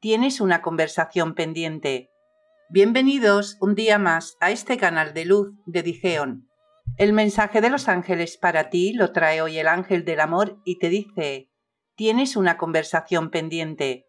tienes una conversación pendiente. Bienvenidos un día más a este canal de luz de Digeon. El mensaje de los ángeles para ti lo trae hoy el ángel del amor y te dice, tienes una conversación pendiente.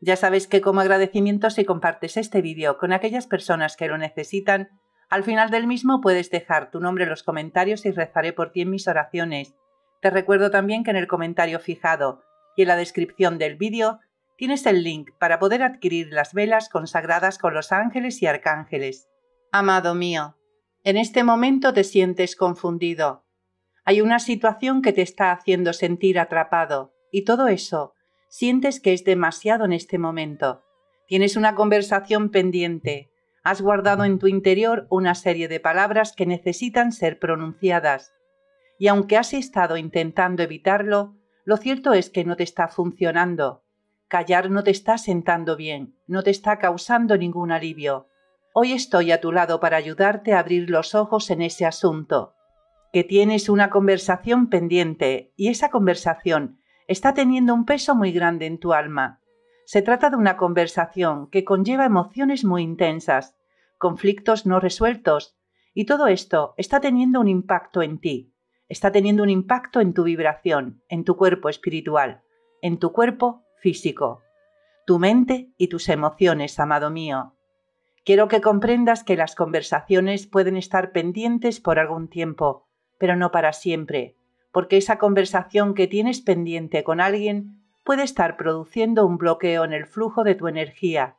Ya sabes que como agradecimiento si compartes este vídeo con aquellas personas que lo necesitan, al final del mismo puedes dejar tu nombre en los comentarios y rezaré por ti en mis oraciones. Te recuerdo también que en el comentario fijado y en la descripción del vídeo tienes el link para poder adquirir las velas consagradas con los ángeles y arcángeles. Amado mío, en este momento te sientes confundido. Hay una situación que te está haciendo sentir atrapado, y todo eso sientes que es demasiado en este momento. Tienes una conversación pendiente. Has guardado en tu interior una serie de palabras que necesitan ser pronunciadas. Y aunque has estado intentando evitarlo, lo cierto es que no te está funcionando Callar no te está sentando bien, no te está causando ningún alivio. Hoy estoy a tu lado para ayudarte a abrir los ojos en ese asunto. Que tienes una conversación pendiente y esa conversación está teniendo un peso muy grande en tu alma. Se trata de una conversación que conlleva emociones muy intensas, conflictos no resueltos, y todo esto está teniendo un impacto en ti, está teniendo un impacto en tu vibración, en tu cuerpo espiritual, en tu cuerpo físico, tu mente y tus emociones, amado mío. Quiero que comprendas que las conversaciones pueden estar pendientes por algún tiempo, pero no para siempre, porque esa conversación que tienes pendiente con alguien puede estar produciendo un bloqueo en el flujo de tu energía,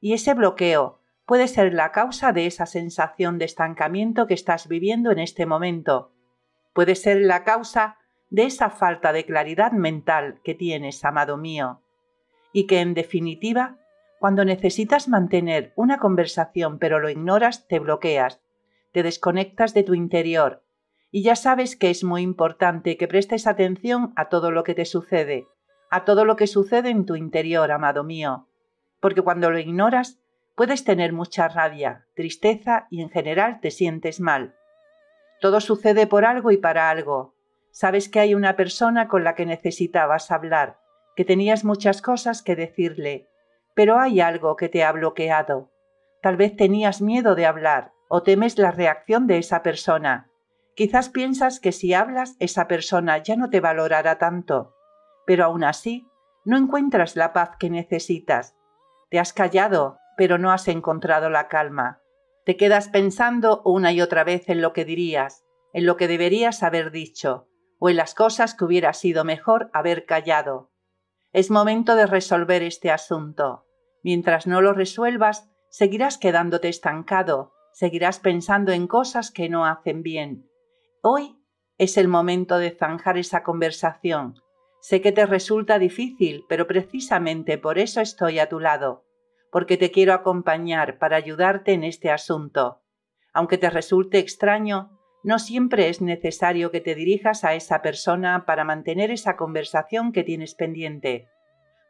y ese bloqueo puede ser la causa de esa sensación de estancamiento que estás viviendo en este momento. Puede ser la causa de de esa falta de claridad mental que tienes, amado mío, y que en definitiva, cuando necesitas mantener una conversación pero lo ignoras, te bloqueas, te desconectas de tu interior, y ya sabes que es muy importante que prestes atención a todo lo que te sucede, a todo lo que sucede en tu interior, amado mío, porque cuando lo ignoras, puedes tener mucha rabia, tristeza y en general te sientes mal. Todo sucede por algo y para algo, Sabes que hay una persona con la que necesitabas hablar, que tenías muchas cosas que decirle, pero hay algo que te ha bloqueado. Tal vez tenías miedo de hablar o temes la reacción de esa persona. Quizás piensas que si hablas esa persona ya no te valorará tanto, pero aún así no encuentras la paz que necesitas. Te has callado, pero no has encontrado la calma. Te quedas pensando una y otra vez en lo que dirías, en lo que deberías haber dicho, o en las cosas que hubiera sido mejor haber callado. Es momento de resolver este asunto. Mientras no lo resuelvas, seguirás quedándote estancado, seguirás pensando en cosas que no hacen bien. Hoy es el momento de zanjar esa conversación. Sé que te resulta difícil, pero precisamente por eso estoy a tu lado, porque te quiero acompañar para ayudarte en este asunto. Aunque te resulte extraño, no siempre es necesario que te dirijas a esa persona para mantener esa conversación que tienes pendiente,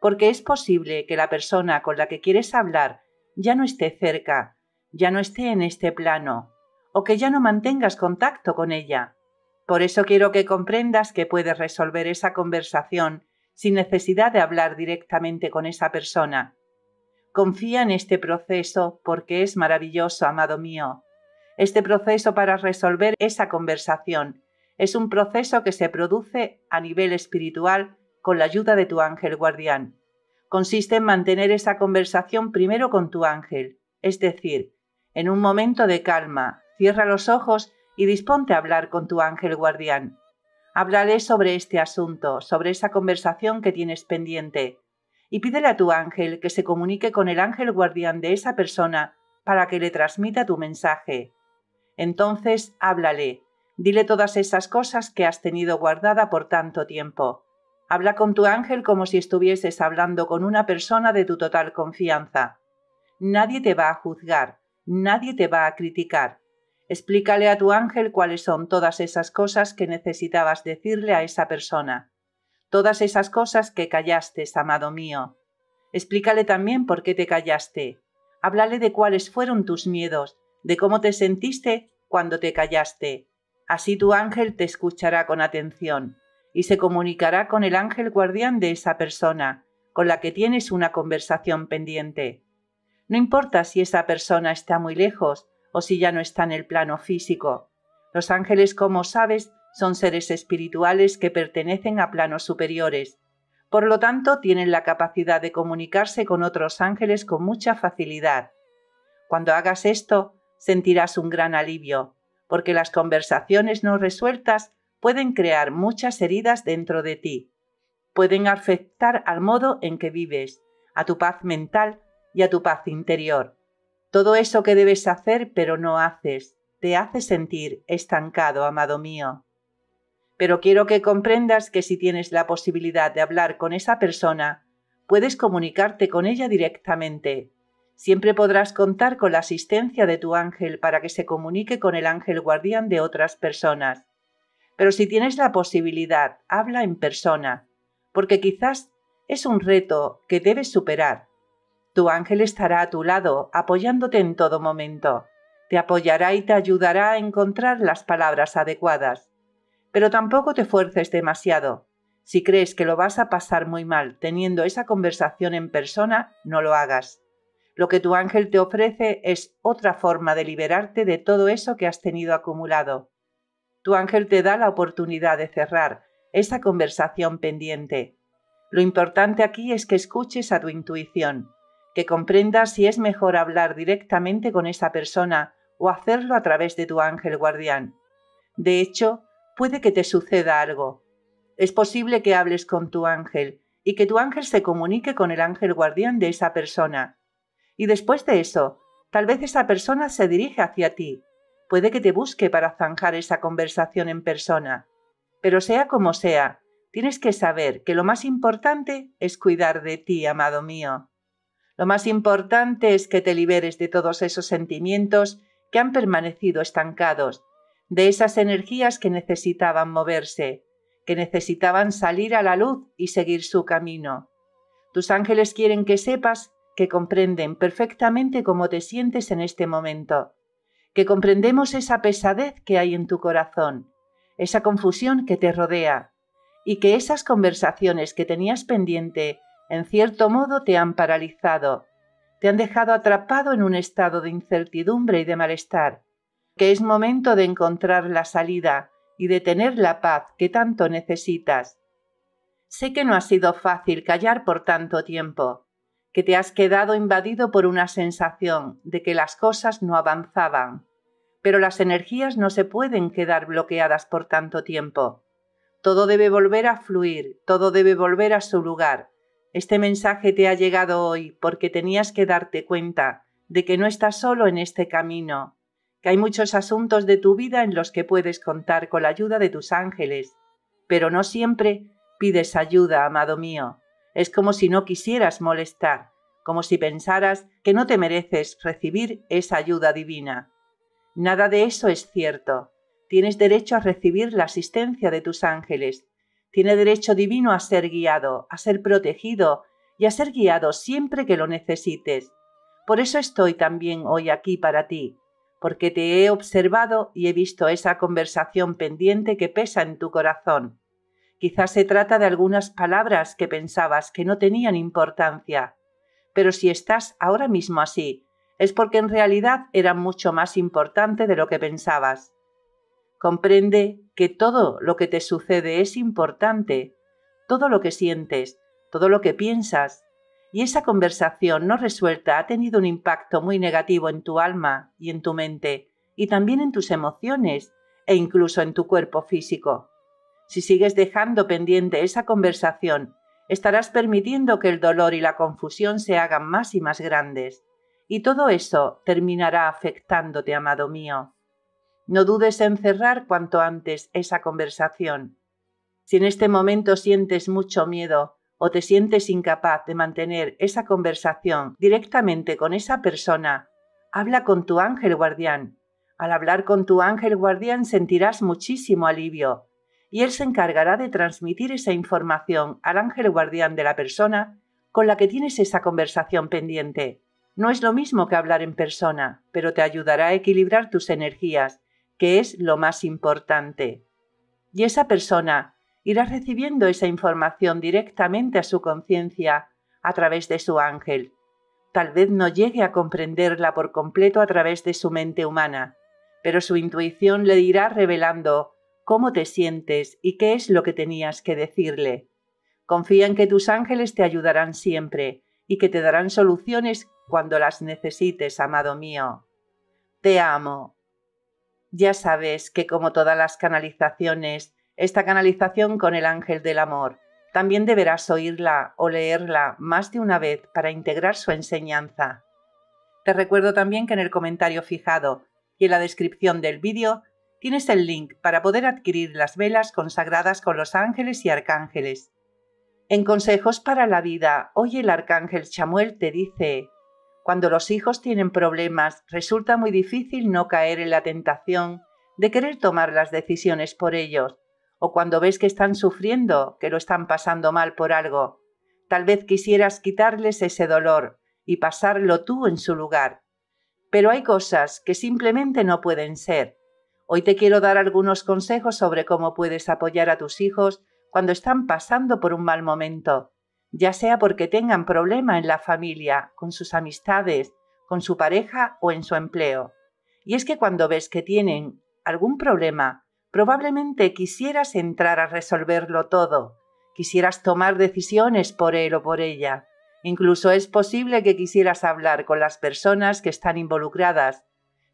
porque es posible que la persona con la que quieres hablar ya no esté cerca, ya no esté en este plano, o que ya no mantengas contacto con ella. Por eso quiero que comprendas que puedes resolver esa conversación sin necesidad de hablar directamente con esa persona. Confía en este proceso porque es maravilloso, amado mío. Este proceso para resolver esa conversación es un proceso que se produce a nivel espiritual con la ayuda de tu ángel guardián. Consiste en mantener esa conversación primero con tu ángel, es decir, en un momento de calma, cierra los ojos y disponte a hablar con tu ángel guardián. Háblale sobre este asunto, sobre esa conversación que tienes pendiente, y pídele a tu ángel que se comunique con el ángel guardián de esa persona para que le transmita tu mensaje. Entonces háblale, dile todas esas cosas que has tenido guardada por tanto tiempo. Habla con tu ángel como si estuvieses hablando con una persona de tu total confianza. Nadie te va a juzgar, nadie te va a criticar. Explícale a tu ángel cuáles son todas esas cosas que necesitabas decirle a esa persona. Todas esas cosas que callaste, amado mío. Explícale también por qué te callaste. Háblale de cuáles fueron tus miedos, de cómo te sentiste cuando te callaste. Así tu ángel te escuchará con atención y se comunicará con el ángel guardián de esa persona con la que tienes una conversación pendiente. No importa si esa persona está muy lejos o si ya no está en el plano físico. Los ángeles, como sabes, son seres espirituales que pertenecen a planos superiores. Por lo tanto, tienen la capacidad de comunicarse con otros ángeles con mucha facilidad. Cuando hagas esto, sentirás un gran alivio, porque las conversaciones no resueltas pueden crear muchas heridas dentro de ti. Pueden afectar al modo en que vives, a tu paz mental y a tu paz interior. Todo eso que debes hacer pero no haces, te hace sentir estancado, amado mío. Pero quiero que comprendas que si tienes la posibilidad de hablar con esa persona, puedes comunicarte con ella directamente Siempre podrás contar con la asistencia de tu ángel para que se comunique con el ángel guardián de otras personas. Pero si tienes la posibilidad, habla en persona, porque quizás es un reto que debes superar. Tu ángel estará a tu lado, apoyándote en todo momento. Te apoyará y te ayudará a encontrar las palabras adecuadas. Pero tampoco te fuerces demasiado. Si crees que lo vas a pasar muy mal teniendo esa conversación en persona, no lo hagas. Lo que tu ángel te ofrece es otra forma de liberarte de todo eso que has tenido acumulado. Tu ángel te da la oportunidad de cerrar esa conversación pendiente. Lo importante aquí es que escuches a tu intuición, que comprendas si es mejor hablar directamente con esa persona o hacerlo a través de tu ángel guardián. De hecho, puede que te suceda algo. Es posible que hables con tu ángel y que tu ángel se comunique con el ángel guardián de esa persona y después de eso, tal vez esa persona se dirige hacia ti. Puede que te busque para zanjar esa conversación en persona. Pero sea como sea, tienes que saber que lo más importante es cuidar de ti, amado mío. Lo más importante es que te liberes de todos esos sentimientos que han permanecido estancados, de esas energías que necesitaban moverse, que necesitaban salir a la luz y seguir su camino. Tus ángeles quieren que sepas que comprenden perfectamente cómo te sientes en este momento, que comprendemos esa pesadez que hay en tu corazón, esa confusión que te rodea, y que esas conversaciones que tenías pendiente, en cierto modo, te han paralizado, te han dejado atrapado en un estado de incertidumbre y de malestar, que es momento de encontrar la salida y de tener la paz que tanto necesitas. Sé que no ha sido fácil callar por tanto tiempo, que te has quedado invadido por una sensación de que las cosas no avanzaban. Pero las energías no se pueden quedar bloqueadas por tanto tiempo. Todo debe volver a fluir, todo debe volver a su lugar. Este mensaje te ha llegado hoy porque tenías que darte cuenta de que no estás solo en este camino, que hay muchos asuntos de tu vida en los que puedes contar con la ayuda de tus ángeles, pero no siempre pides ayuda, amado mío es como si no quisieras molestar, como si pensaras que no te mereces recibir esa ayuda divina. Nada de eso es cierto. Tienes derecho a recibir la asistencia de tus ángeles. Tiene derecho divino a ser guiado, a ser protegido y a ser guiado siempre que lo necesites. Por eso estoy también hoy aquí para ti, porque te he observado y he visto esa conversación pendiente que pesa en tu corazón. Quizás se trata de algunas palabras que pensabas que no tenían importancia. Pero si estás ahora mismo así, es porque en realidad era mucho más importante de lo que pensabas. Comprende que todo lo que te sucede es importante, todo lo que sientes, todo lo que piensas, y esa conversación no resuelta ha tenido un impacto muy negativo en tu alma y en tu mente, y también en tus emociones e incluso en tu cuerpo físico. Si sigues dejando pendiente esa conversación, estarás permitiendo que el dolor y la confusión se hagan más y más grandes, y todo eso terminará afectándote, amado mío. No dudes en cerrar cuanto antes esa conversación. Si en este momento sientes mucho miedo o te sientes incapaz de mantener esa conversación directamente con esa persona, habla con tu ángel guardián. Al hablar con tu ángel guardián sentirás muchísimo alivio y él se encargará de transmitir esa información al ángel guardián de la persona con la que tienes esa conversación pendiente. No es lo mismo que hablar en persona, pero te ayudará a equilibrar tus energías, que es lo más importante. Y esa persona irá recibiendo esa información directamente a su conciencia a través de su ángel. Tal vez no llegue a comprenderla por completo a través de su mente humana, pero su intuición le irá revelando cómo te sientes y qué es lo que tenías que decirle. Confía en que tus ángeles te ayudarán siempre y que te darán soluciones cuando las necesites, amado mío. Te amo. Ya sabes que como todas las canalizaciones, esta canalización con el ángel del amor, también deberás oírla o leerla más de una vez para integrar su enseñanza. Te recuerdo también que en el comentario fijado y en la descripción del vídeo tienes el link para poder adquirir las velas consagradas con los ángeles y arcángeles. En Consejos para la Vida, hoy el arcángel Chamuel te dice, cuando los hijos tienen problemas, resulta muy difícil no caer en la tentación de querer tomar las decisiones por ellos, o cuando ves que están sufriendo, que lo están pasando mal por algo. Tal vez quisieras quitarles ese dolor y pasarlo tú en su lugar. Pero hay cosas que simplemente no pueden ser, Hoy te quiero dar algunos consejos sobre cómo puedes apoyar a tus hijos cuando están pasando por un mal momento, ya sea porque tengan problema en la familia, con sus amistades, con su pareja o en su empleo. Y es que cuando ves que tienen algún problema, probablemente quisieras entrar a resolverlo todo, quisieras tomar decisiones por él o por ella. Incluso es posible que quisieras hablar con las personas que están involucradas,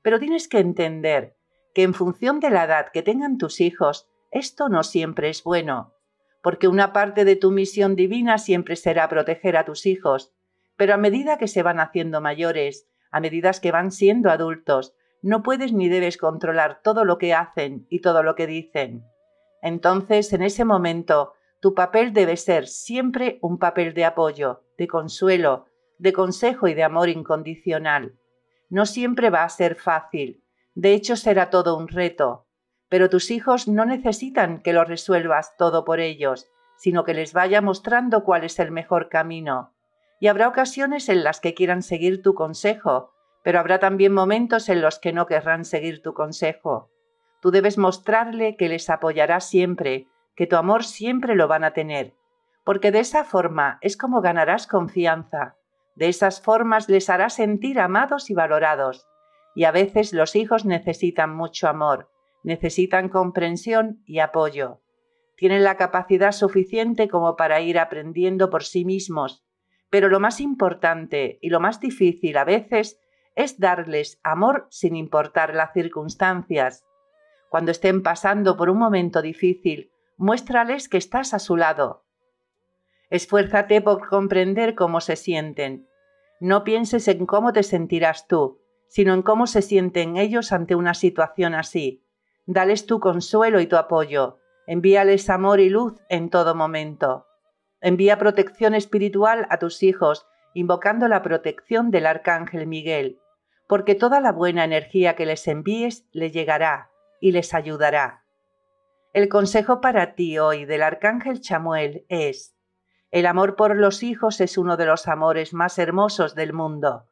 pero tienes que entender en función de la edad que tengan tus hijos, esto no siempre es bueno, porque una parte de tu misión divina siempre será proteger a tus hijos, pero a medida que se van haciendo mayores, a medida que van siendo adultos, no puedes ni debes controlar todo lo que hacen y todo lo que dicen. Entonces, en ese momento, tu papel debe ser siempre un papel de apoyo, de consuelo, de consejo y de amor incondicional. No siempre va a ser fácil, de hecho, será todo un reto. Pero tus hijos no necesitan que lo resuelvas todo por ellos, sino que les vaya mostrando cuál es el mejor camino. Y habrá ocasiones en las que quieran seguir tu consejo, pero habrá también momentos en los que no querrán seguir tu consejo. Tú debes mostrarle que les apoyarás siempre, que tu amor siempre lo van a tener, porque de esa forma es como ganarás confianza. De esas formas les harás sentir amados y valorados y a veces los hijos necesitan mucho amor, necesitan comprensión y apoyo. Tienen la capacidad suficiente como para ir aprendiendo por sí mismos, pero lo más importante y lo más difícil a veces es darles amor sin importar las circunstancias. Cuando estén pasando por un momento difícil, muéstrales que estás a su lado. Esfuérzate por comprender cómo se sienten. No pienses en cómo te sentirás tú, sino en cómo se sienten ellos ante una situación así. Dales tu consuelo y tu apoyo. Envíales amor y luz en todo momento. Envía protección espiritual a tus hijos, invocando la protección del Arcángel Miguel, porque toda la buena energía que les envíes le llegará y les ayudará. El consejo para ti hoy del Arcángel Chamuel es, el amor por los hijos es uno de los amores más hermosos del mundo.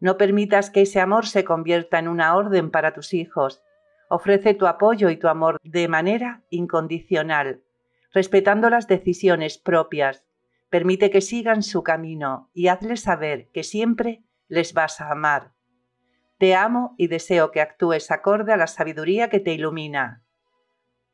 No permitas que ese amor se convierta en una orden para tus hijos. Ofrece tu apoyo y tu amor de manera incondicional, respetando las decisiones propias. Permite que sigan su camino y hazles saber que siempre les vas a amar. Te amo y deseo que actúes acorde a la sabiduría que te ilumina.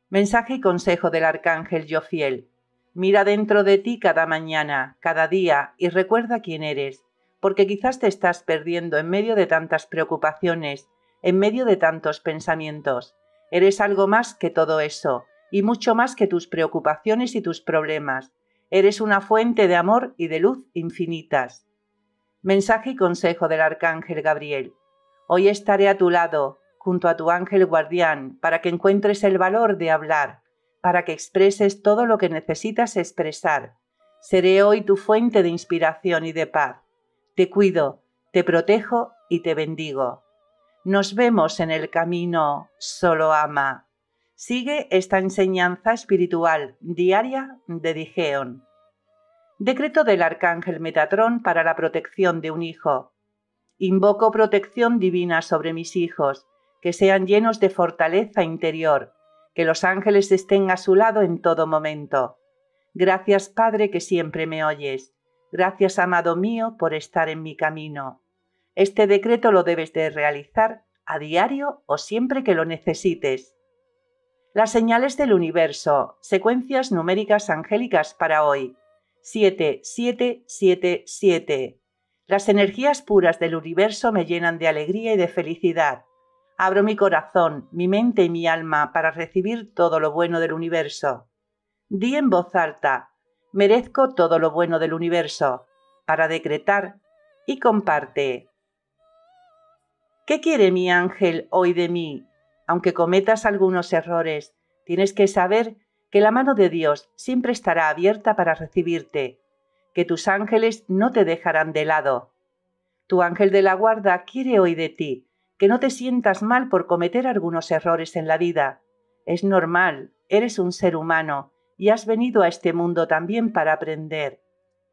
Mensaje y consejo del Arcángel Jofiel. Mira dentro de ti cada mañana, cada día y recuerda quién eres porque quizás te estás perdiendo en medio de tantas preocupaciones, en medio de tantos pensamientos. Eres algo más que todo eso, y mucho más que tus preocupaciones y tus problemas. Eres una fuente de amor y de luz infinitas. Mensaje y consejo del Arcángel Gabriel. Hoy estaré a tu lado, junto a tu ángel guardián, para que encuentres el valor de hablar, para que expreses todo lo que necesitas expresar. Seré hoy tu fuente de inspiración y de paz te cuido, te protejo y te bendigo. Nos vemos en el camino, solo ama. Sigue esta enseñanza espiritual diaria de Digeon. Decreto del Arcángel Metatrón para la protección de un hijo. Invoco protección divina sobre mis hijos, que sean llenos de fortaleza interior, que los ángeles estén a su lado en todo momento. Gracias Padre que siempre me oyes. Gracias, amado mío, por estar en mi camino. Este decreto lo debes de realizar a diario o siempre que lo necesites. Las señales del universo, secuencias numéricas angélicas para hoy. siete. Las energías puras del universo me llenan de alegría y de felicidad. Abro mi corazón, mi mente y mi alma para recibir todo lo bueno del universo. Di en voz alta, merezco todo lo bueno del universo, para decretar y comparte. ¿Qué quiere mi ángel hoy de mí? Aunque cometas algunos errores, tienes que saber que la mano de Dios siempre estará abierta para recibirte, que tus ángeles no te dejarán de lado. Tu ángel de la guarda quiere hoy de ti, que no te sientas mal por cometer algunos errores en la vida. Es normal, eres un ser humano, y has venido a este mundo también para aprender.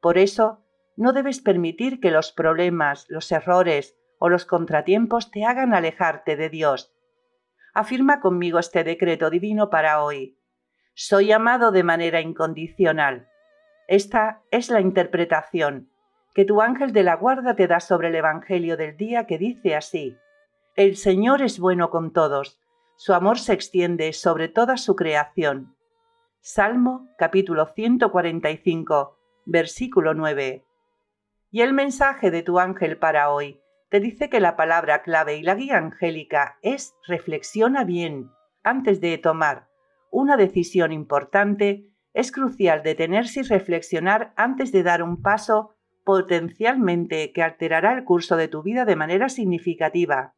Por eso, no debes permitir que los problemas, los errores o los contratiempos te hagan alejarte de Dios. Afirma conmigo este decreto divino para hoy. Soy amado de manera incondicional. Esta es la interpretación que tu ángel de la guarda te da sobre el Evangelio del día que dice así. El Señor es bueno con todos, su amor se extiende sobre toda su creación. Salmo capítulo 145, versículo 9. Y el mensaje de tu ángel para hoy te dice que la palabra clave y la guía angélica es reflexiona bien antes de tomar una decisión importante es crucial detenerse y reflexionar antes de dar un paso potencialmente que alterará el curso de tu vida de manera significativa.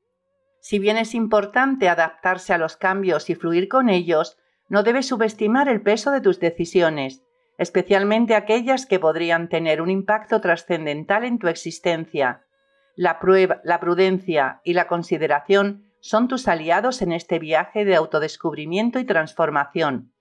Si bien es importante adaptarse a los cambios y fluir con ellos, no debes subestimar el peso de tus decisiones, especialmente aquellas que podrían tener un impacto trascendental en tu existencia. La, prueba, la prudencia y la consideración son tus aliados en este viaje de autodescubrimiento y transformación.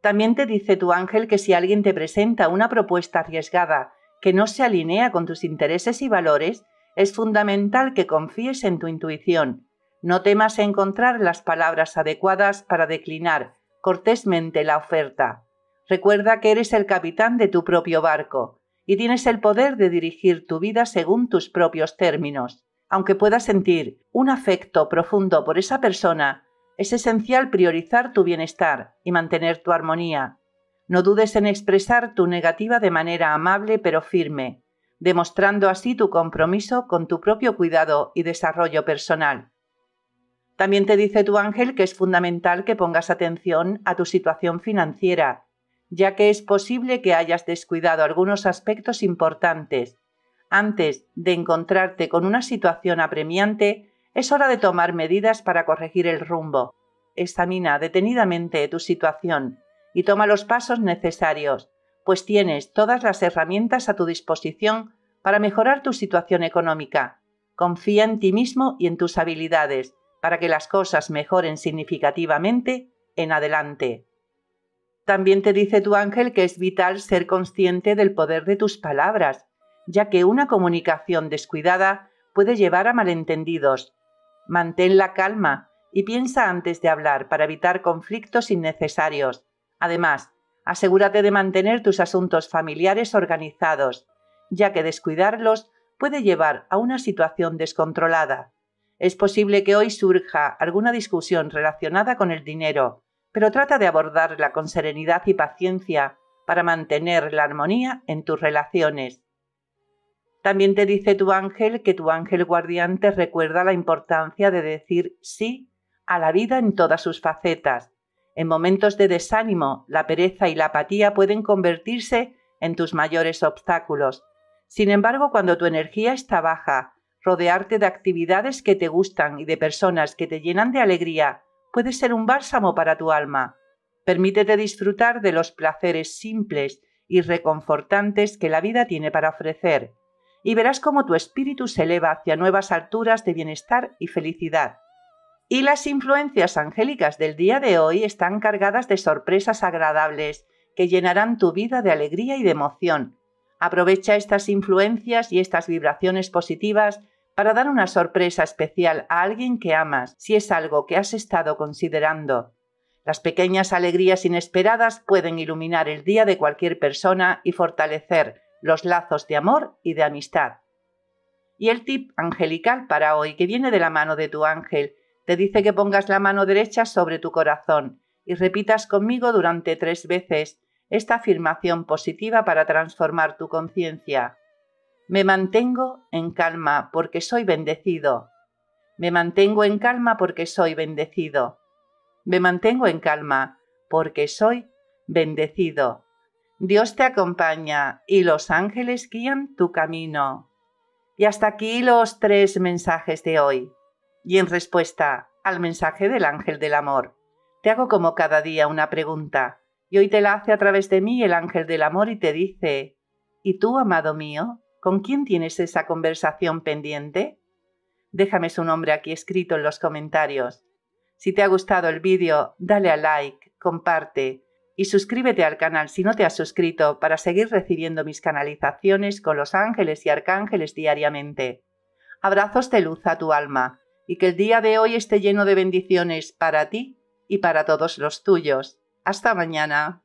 También te dice tu ángel que si alguien te presenta una propuesta arriesgada que no se alinea con tus intereses y valores, es fundamental que confíes en tu intuición. No temas encontrar las palabras adecuadas para declinar cortésmente la oferta. Recuerda que eres el capitán de tu propio barco y tienes el poder de dirigir tu vida según tus propios términos. Aunque puedas sentir un afecto profundo por esa persona, es esencial priorizar tu bienestar y mantener tu armonía. No dudes en expresar tu negativa de manera amable pero firme, demostrando así tu compromiso con tu propio cuidado y desarrollo personal. También te dice tu ángel que es fundamental que pongas atención a tu situación financiera, ya que es posible que hayas descuidado algunos aspectos importantes. Antes de encontrarte con una situación apremiante, es hora de tomar medidas para corregir el rumbo. Examina detenidamente tu situación y toma los pasos necesarios, pues tienes todas las herramientas a tu disposición para mejorar tu situación económica. Confía en ti mismo y en tus habilidades para que las cosas mejoren significativamente en adelante. También te dice tu ángel que es vital ser consciente del poder de tus palabras, ya que una comunicación descuidada puede llevar a malentendidos. Mantén la calma y piensa antes de hablar para evitar conflictos innecesarios. Además, asegúrate de mantener tus asuntos familiares organizados, ya que descuidarlos puede llevar a una situación descontrolada. Es posible que hoy surja alguna discusión relacionada con el dinero, pero trata de abordarla con serenidad y paciencia para mantener la armonía en tus relaciones. También te dice tu ángel que tu ángel guardián te recuerda la importancia de decir sí a la vida en todas sus facetas. En momentos de desánimo, la pereza y la apatía pueden convertirse en tus mayores obstáculos. Sin embargo, cuando tu energía está baja rodearte de actividades que te gustan y de personas que te llenan de alegría puede ser un bálsamo para tu alma. Permítete disfrutar de los placeres simples y reconfortantes que la vida tiene para ofrecer, y verás cómo tu espíritu se eleva hacia nuevas alturas de bienestar y felicidad. Y las influencias angélicas del día de hoy están cargadas de sorpresas agradables que llenarán tu vida de alegría y de emoción, Aprovecha estas influencias y estas vibraciones positivas para dar una sorpresa especial a alguien que amas, si es algo que has estado considerando. Las pequeñas alegrías inesperadas pueden iluminar el día de cualquier persona y fortalecer los lazos de amor y de amistad. Y el tip angelical para hoy, que viene de la mano de tu ángel, te dice que pongas la mano derecha sobre tu corazón y repitas conmigo durante tres veces esta afirmación positiva para transformar tu conciencia. Me mantengo en calma porque soy bendecido. Me mantengo en calma porque soy bendecido. Me mantengo en calma porque soy bendecido. Dios te acompaña y los ángeles guían tu camino. Y hasta aquí los tres mensajes de hoy. Y en respuesta al mensaje del ángel del amor, te hago como cada día una pregunta y hoy te la hace a través de mí el ángel del amor y te dice, ¿y tú, amado mío, con quién tienes esa conversación pendiente? Déjame su nombre aquí escrito en los comentarios. Si te ha gustado el vídeo, dale a like, comparte y suscríbete al canal si no te has suscrito para seguir recibiendo mis canalizaciones con los ángeles y arcángeles diariamente. Abrazos de luz a tu alma y que el día de hoy esté lleno de bendiciones para ti y para todos los tuyos. Hasta mañana.